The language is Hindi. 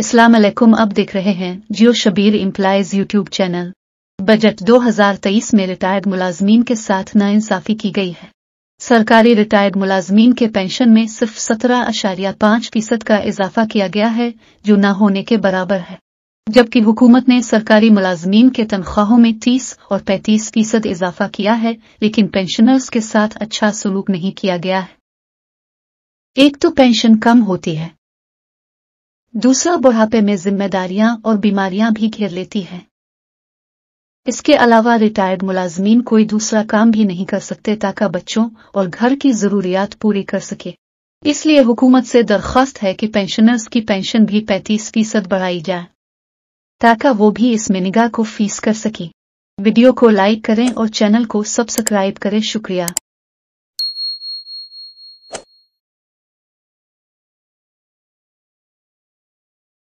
इस्लाम अब देख रहे हैं जियो Shabbir employees YouTube channel budget 2023 में रिटायर्ड मुलाजमीन के साथ नाइंसाफी की गई है सरकारी रिटायर्ड मुलाजमीन के पेंशन में सिर्फ सत्रह अशारिया पाँच फीसद का इजाफा किया गया है जो न होने के बराबर है जबकि हुकूमत ने सरकारी मुलाजमीन के तनख्वाहों में तीस और पैंतीस फीसद इजाफा किया है लेकिन पेंशनर्स के साथ अच्छा सलूक नहीं किया गया है एक तो पेंशन कम होती है दूसरा बुढ़ापे में जिम्मेदारियां और बीमारियां भी घेर लेती हैं इसके अलावा रिटायर्ड मुलाजमीन कोई दूसरा काम भी नहीं कर सकते ताकि बच्चों और घर की जरूरियात पूरी कर सके इसलिए हुकूमत से दरख्वास्त है कि पेंशनर्स की पेंशन भी पैंतीस फीसद बढ़ाई जाए ताकि वो भी इस निगाह को फीस कर सके वीडियो को लाइक करें और चैनल को सब्सक्राइब करें शुक्रिया